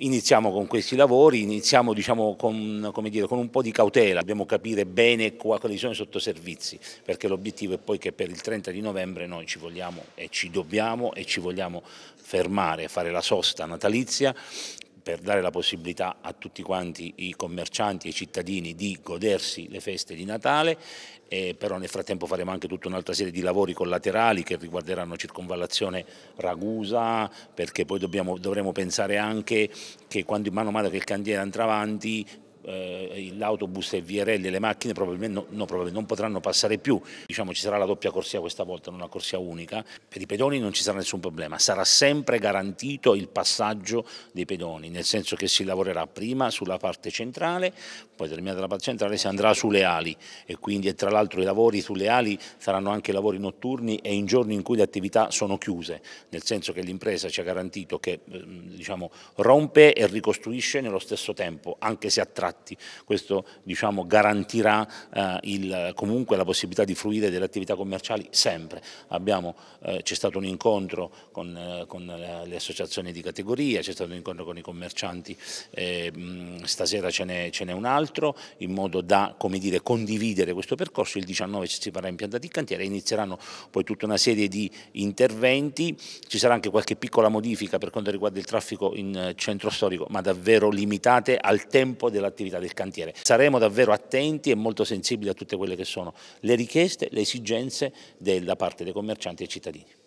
Iniziamo con questi lavori, iniziamo diciamo, con, dire, con, un po' di cautela, dobbiamo capire bene quali sono i sottoservizi, perché l'obiettivo è poi che per il 30 di novembre noi ci vogliamo e ci dobbiamo e ci vogliamo fermare, fare la sosta natalizia per dare la possibilità a tutti quanti i commercianti e i cittadini di godersi le feste di Natale, eh, però nel frattempo faremo anche tutta un'altra serie di lavori collaterali che riguarderanno circonvallazione Ragusa, perché poi dobbiamo, dovremo pensare anche che quando mano a mano che il cantiere andrà avanti eh, l'autobus e Vierelli e le macchine probabilmente, no, no, probabilmente, non potranno passare più, diciamo ci sarà la doppia corsia questa volta, non una corsia unica, per i pedoni non ci sarà nessun problema, sarà sempre garantito il passaggio dei pedoni, nel senso che si lavorerà prima sulla parte centrale, poi terminata la parte centrale si andrà sulle ali e quindi e tra l'altro i lavori sulle ali saranno anche lavori notturni e in giorni in cui le attività sono chiuse, nel senso che l'impresa ci ha garantito che ehm, diciamo, rompe e ricostruisce nello stesso tempo, anche se a tratti fatti. Questo diciamo, garantirà eh, il, comunque la possibilità di fruire delle attività commerciali sempre. Eh, c'è stato un incontro con, eh, con le associazioni di categoria, c'è stato un incontro con i commercianti, eh, mh, stasera ce n'è un altro, in modo da dire, condividere questo percorso. Il 19 ci si farà impiantati in cantiere, inizieranno poi tutta una serie di interventi, ci sarà anche qualche piccola modifica per quanto riguarda il traffico in eh, centro storico, ma davvero limitate al tempo dell'attività l'attività del cantiere. Saremo davvero attenti e molto sensibili a tutte quelle che sono le richieste, le esigenze della parte dei commercianti e cittadini.